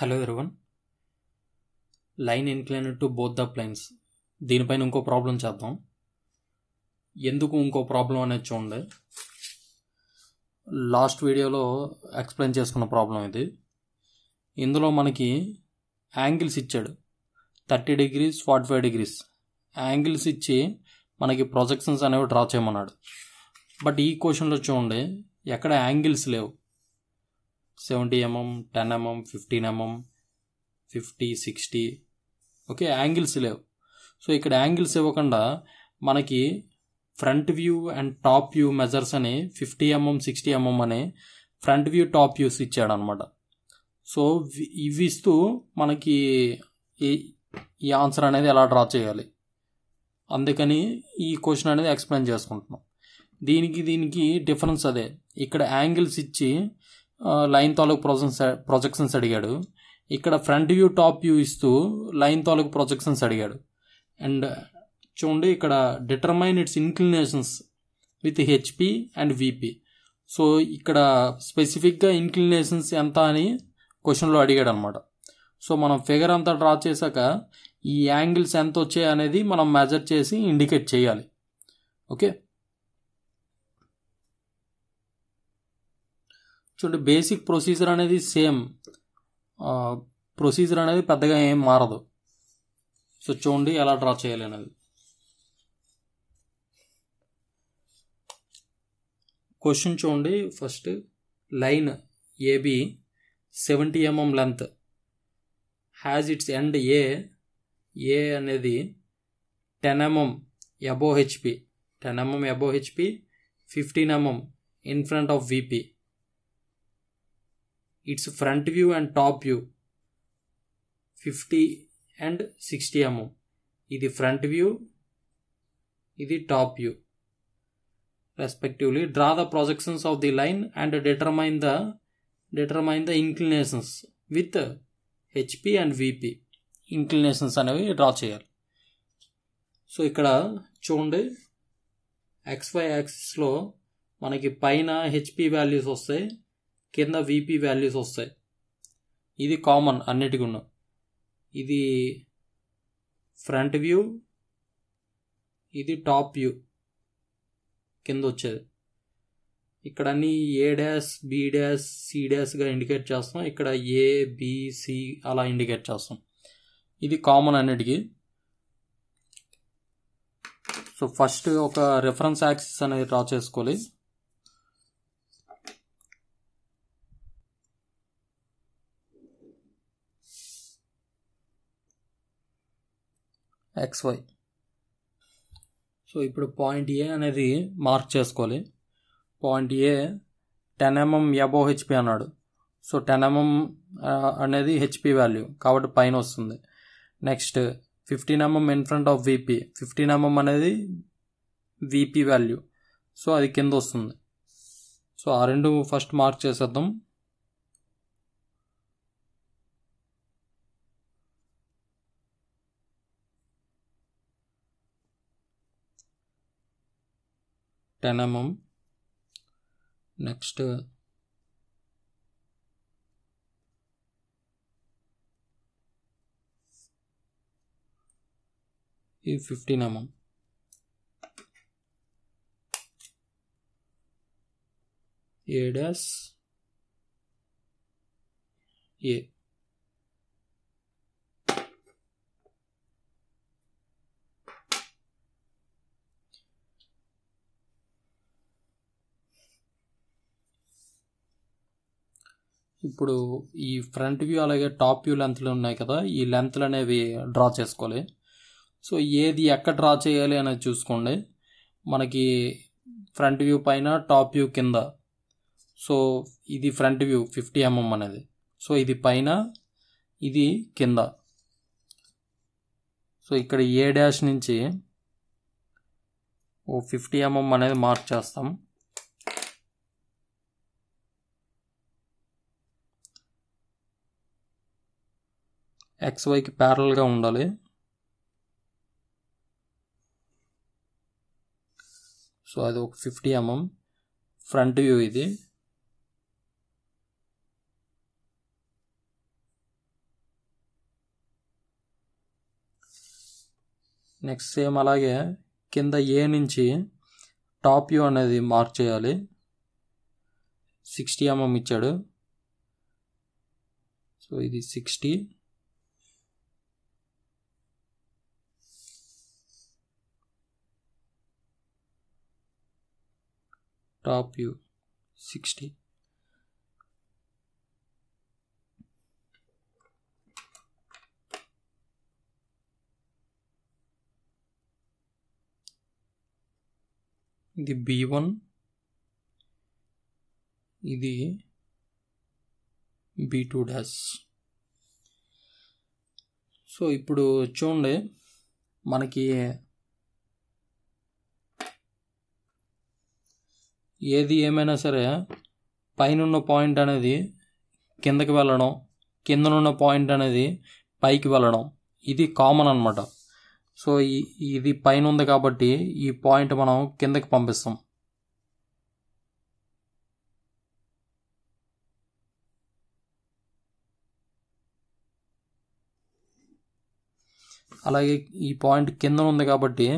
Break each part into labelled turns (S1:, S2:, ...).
S1: Hello ఎరువన్ line incline to both the planes దీనిపైన ఇంకో ప్రాబ్లం చేద్దాం ఎందుకు ఇంకో ప్రాబ్లం అనేది చూడండి లాస్ట్ వీడియోలో ఎక్స్ప్లెయిన్ చేసుకున్న ప్రాబ్లం ఇది ఇందులో మనకి యాంగిల్స్ ఇచ్చాడు thirty degrees forty five degrees angles ఇచ్చి మనకి ప్రొజెక్షన్స్ అనేవి డ్రా చేయమన్నాడు బట్ ఈ క్వశ్చన్లో చూడండి ఎక్కడ యాంగిల్స్ లేవు seventy mm ten mm fifteen mm fifty sixty okay angles లేవు సో ఇక్కడ యాంగిల్స్ ఇవ్వకుండా మనకి front view and top view measures అని ఫిఫ్టీ ఎంఎం సిక్స్టీ ఎంఎం అని ఫ్రంట్ వ్యూ టాప్ వ్యూస్ ఇచ్చాడు అనమాట సో ఇవి ఇస్తూ మనకి ఈ ఈ ఆన్సర్ అనేది ఎలా డ్రా చేయాలి అందుకని ఈ క్వశ్చన్ అనేది ఎక్స్ప్లెయిన్ చేసుకుంటున్నాం దీనికి దీనికి డిఫరెన్స్ అదే ఇక్కడ యాంగిల్స్ ఇచ్చి లైన్ తాలూకు ప్రొజెక్షన్స్ ప్రొజెక్షన్స్ అడిగాడు ఇక్కడ ఫ్రంట్ వ్యూ టాప్ వ్యూ ఇస్తూ లైన్ తాలూకు ప్రొజెక్షన్స్ అడిగాడు అండ్ చూడండి ఇక్కడ determine its inclinations with HP and VP so ఇక్కడ స్పెసిఫిక్గా ఇన్క్లినేషన్స్ ఎంత అని క్వశ్చన్లో అడిగాడు అనమాట సో మనం ఫిగర్ అంతా డ్రా చేశాక ఈ యాంగిల్స్ ఎంత వచ్చాయి అనేది మనం మెజర్ చేసి ఇండికేట్ చేయాలి ఓకే చూడండి బేసిక్ ప్రొసీజర్ అనేది సేమ్ ప్రొసీజర్ అనేది పెద్దగా ఏం మారదు సో చూడండి ఎలా డ్రా చేయాలి అనేది క్వశ్చన్ చూడండి first line AB seventy mm length has its end A A అనేది ten mm above HP ten mm above HP HP fifteen mm in front of VP its front view and top view fifty and sixty mm ఇది front view ఇది top view respectively draw the projections of the line and determine the determine the inclinations with HP and VP inclinations అనేవి draw చేయాలి so ఇక్కడ చూడండి X why యాక్సిస్లో మనకి పైన HP values వస్తాయి కింద వీపీ వాల్యూస్ వస్తాయి ఇది కామన్ ఉన్న ఇది ఫ్రంట్ వ్యూ ఇది టాప్ వ్యూ కింద వచ్చేది ఇక్కడ అన్ని A dash B dash C డాష్గా ఇండికేట్ చేస్తాం ఇక్కడ ఏ బిసి అలా ఇండికేట్ చేస్తాం ఇది కామన్ అన్నిటికీ సో ఫస్ట్ ఒక రిఫరెన్స్ యాక్సిస్ అనేది డ్రా చేసుకోవాలి ఎక్స్వై సో ఇప్పుడు పాయింట్ ఏ అనేది మార్క్ చేసుకోవాలి point A ten mm above HP అన్నాడు సో టెన్ ఎంఎం mm, అనేది హెచ్పి వాల్యూ కాబట్టి పైన వస్తుంది next fifteen mm in front of VP fifteen mm అనేది విపి వాల్యూ సో అది కింద వస్తుంది సో ఆ రెండు ఫస్ట్ మార్క్ చేసేద్దాం 10 mm next uh, e 15 mm a dash a ఇప్పుడు ఈ ఫ్రంట్ వ్యూ అలాగే టాప్ వ్యూ లెంత్లు ఉన్నాయి కదా ఈ లెంత్లు అనేవి డ్రా చేసుకోవాలి సో ఏది ఎక్కడ డ్రా చేయాలి అనేది చూసుకోండి మనకి ఫ్రంట్ వ్యూ పైన టాప్ వ్యూ కింద సో ఇది ఫ్రంట్ వ్యూ ఫిఫ్టీ ఎంఎం అనేది సో ఇది పైన ఇది కింద సో ఇక్కడ ఏ డాష్ నుంచి ఓ ఫిఫ్టీ ఎంఎం అనేది మార్క్ చేస్తాం ఎక్స్ వైకి ప్యారల్గా ఉండాలి సో అది ఒక ఫిఫ్టీ ఎంఎం ఫ్రంట్ వ్యూ ఇది నెక్స్ట్ సేమ్ అలాగే కింద ఏ నుంచి టాప్ వ్యూ అనేది మార్క్ చేయాలి సిక్స్టీ ఎంఎం mm ఇచ్చాడు సో ఇది సిక్స్టీ आप यू 60 ఇది b1 ఇది b2 డస్ సో ఇప్పుడు చూండి మనకి ఏది ఏమైనా సరే పైనున్న పాయింట్ అనేది కిందకి వెళ్ళడం కిందనున్న పాయింట్ అనేది పైకి వెళ్ళడం ఇది కామన్ అనమాట సో ఇది పైన ఉంది కాబట్టి ఈ పాయింట్ మనం కిందకి పంపిస్తాం అలాగే ఈ పాయింట్ కింద ఉంది కాబట్టి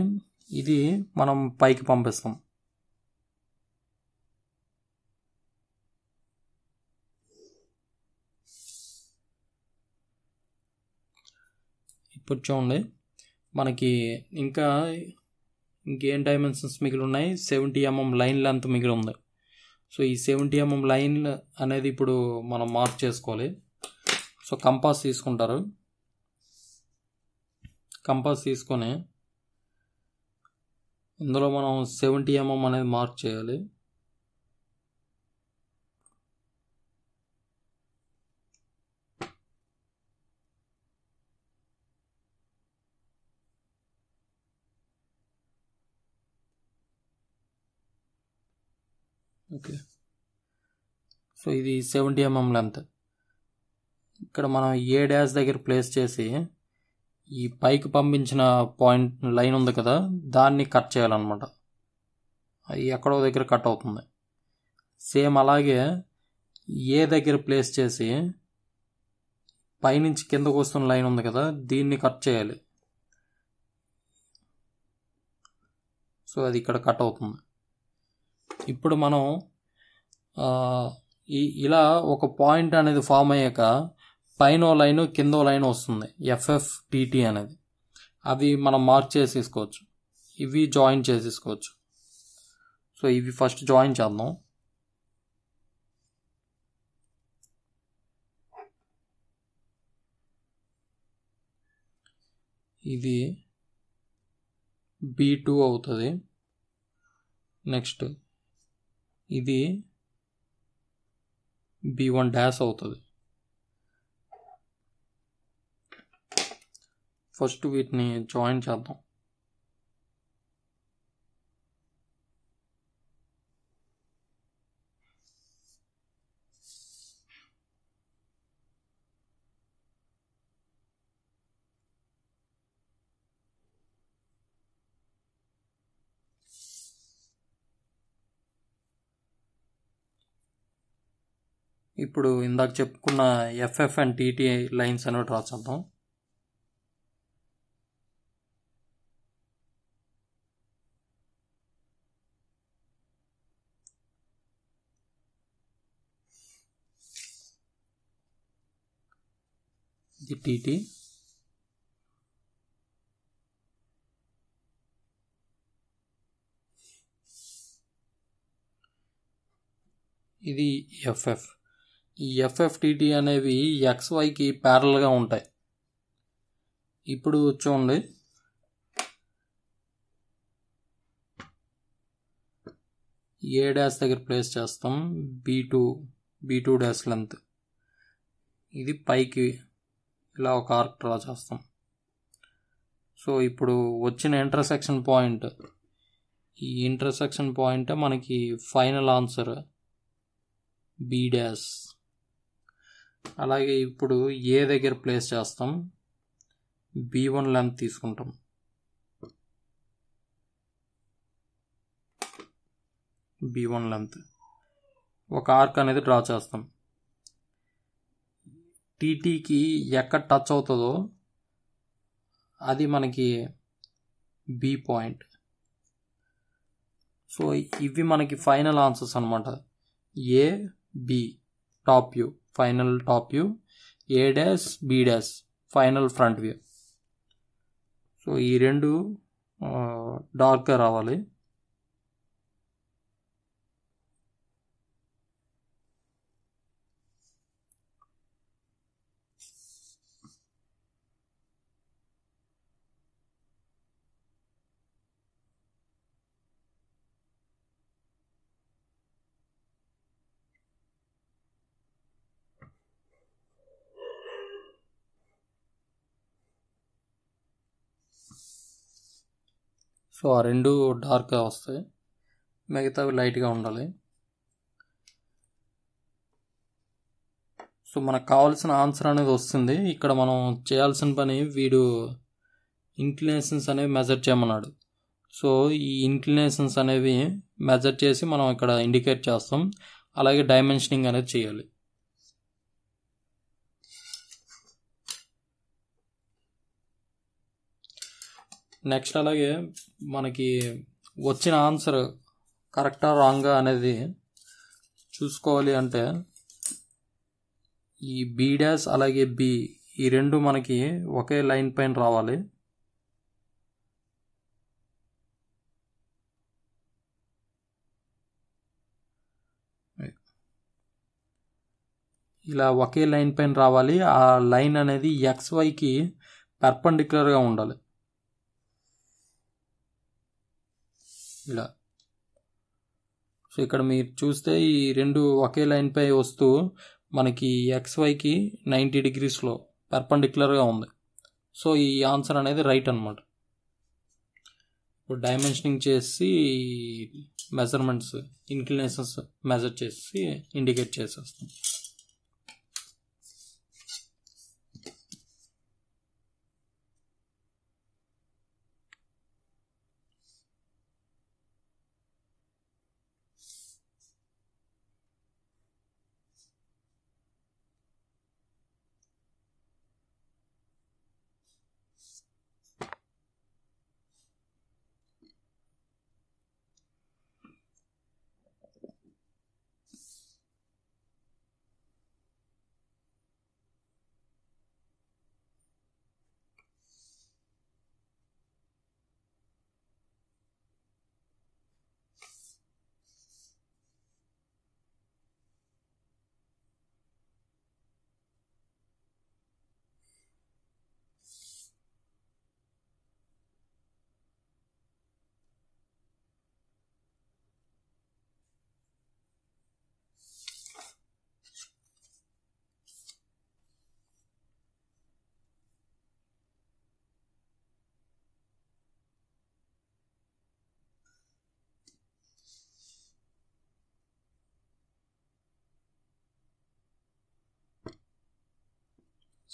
S1: ఇది మనం పైకి పంపిస్తాం కూర్చోండి చూడండి మనకి ఇంకా ఇంకేం డైమెన్షన్స్ మిగిలి ఉన్నాయి సెవెంటీ ఎంఎం లైన్ లెంత్ మిగిలి ఉంది సో ఈ సెవెంటీ ఎంఎం లైన్ అనేది ఇప్పుడు మనం మార్క్ చేసుకోవాలి సో కంపాస్ తీసుకుంటారు కంపాస్ తీసుకొని ఇందులో మనం సెవెంటీ ఎంఎం mm అనేది మార్క్ చేయాలి ఓకే సో ఇది సెవెంటీ ఎంఎం లెంత్ ఇక్కడ మనం ఏ డ్యాష్ దగ్గర ప్లేస్ చేసి ఈ పైకి పంపించిన పాయింట్ లైన్ ఉంది కదా దాన్ని కట్ చేయాలన్నమాట అది ఎక్కడో దగ్గర కట్ అవుతుంది సేమ్ అలాగే ఏ దగ్గర ప్లేస్ చేసి పైనుంచి కిందకు వస్తున్న లైన్ ఉంది కదా దీన్ని కట్ చేయాలి సో అది ఇక్కడ కట్ అవుతుంది ఇప్పుడు మనం ఇలా ఒక పాయింట్ అనేది ఫామ్ అయ్యాక పైన లైన్ కింద లైన్ వస్తుంది ఎఫ్ఎఫ్ టీటీ అనేది అవి మనం మార్క్ చేసేసుకోవచ్చు ఇవి జాయిన్ చేసేసుకోవచ్చు సో ఇవి ఫస్ట్ జాయిన్ చేద్దాం ఇది బీ టూ అవుతుంది నెక్స్ట్ ఇది బి వన్ డాష్ అవుతుంది ఫస్ట్ వీటిని జాయిన్ చేద్దాం ఇప్పుడు ఇందాక చెప్పుకున్న ఎఫ్ఎఫ్ అండ్ టీటీ లైన్స్ అనేవి రాసేద్దాం ఇది టీటీ ఇది ఎఫ్ఎఫ్ ఈ ఎఫ్ఎఫ్టిటి అనేవి ఎక్స్వైకి ప్యారల్గా ఉంటాయి ఇప్పుడు చూడండి ఏ డాష్ దగ్గర ప్లేస్ చేస్తాం B two B two dash length ఇది పైకి ఇలా ఒక ఆర్క్ డ్రా చేస్తాం సో ఇప్పుడు వచ్చిన ఇంటర్సెక్షన్ పాయింట్ ఈ ఇంటర్సెక్షన్ పాయింట్ మనకి ఫైనల్ ఆన్సర్ బీ డాష్ అలాగే ఇప్పుడు ఏ దగ్గర ప్లేస్ చేస్తాం బీ వన్ లెంత్ తీసుకుంటాం బి వన్ లెంత్ ఒక ఆర్క్ అనేది డ్రా చేస్తాం టీటీకి ఎక్కడ టచ్ అవుతుందో అది మనకి బీ పాయింట్ సో ఇవి మనకి ఫైనల్ ఆన్సర్స్ అనమాట A B top view final top view A dash B dash final front view so ఈ రెండు డార్క్గా రావాలి సో ఆ రెండు డార్క్గా వస్తాయి మిగతావి లైట్గా ఉండాలి సో మనకు కావాల్సిన ఆన్సర్ అనేది వస్తుంది ఇక్కడ మనం చేయాల్సిన పని వీడు ఇంక్లినేషన్స్ అనేవి మెజర్ చేయమన్నాడు సో ఈ ఇంక్లినేషన్స్ అనేవి మెజర్ చేసి మనం ఇక్కడ ఇండికేట్ చేస్తాం అలాగే డైమెన్షనింగ్ అనేది చేయాలి నెక్స్ట్ అలాగే మనకి వచ్చిన ఆన్సర్ కరెక్టా రాంగా అనేది చూసుకోవాలి అంటే ఈ బీ డాష్ అలాగే బి ఈ రెండు మనకి ఒకే లైన్ పైన రావాలి ఇలా ఒకే లైన్ పైన రావాలి ఆ లైన్ అనేది ఎక్స్వైకి పెర్పెండిక్యులర్గా ఉండాలి ఇలా సో ఇక్కడ మీరు చూస్తే ఈ రెండు ఒకే లైన్పై వస్తూ మనకి ఎక్స్వైకి నైంటీ డిగ్రీస్లో పర్పండిక్యులర్గా ఉంది సో ఈ ఆన్సర్ అనేది రైట్ అనమాట ఇప్పుడు డైమెన్షనింగ్ చేసి మెజర్మెంట్స్ ఇన్క్లినేషన్స్ మెజర్ చేసి ఇండికేట్ చేసేస్తాం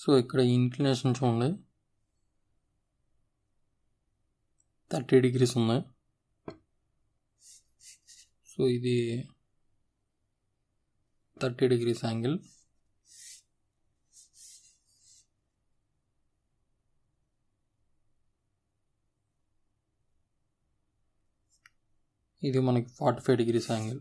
S1: సో ఇక్కడ ఇంక్లినేషన్ చూడండి థర్టీ డిగ్రీస్ ఉన్నాయి సో ఇది థర్టీ డిగ్రీస్ యాంగిల్ ఇది మనకి forty five degrees angle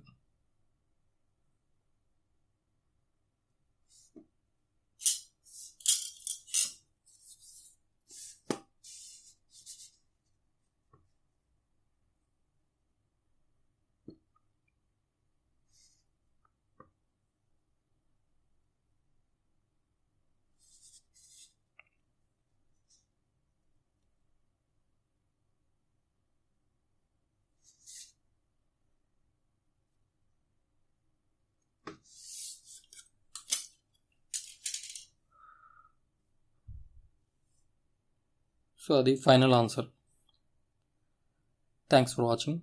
S1: for the final answer. Thanks for watching.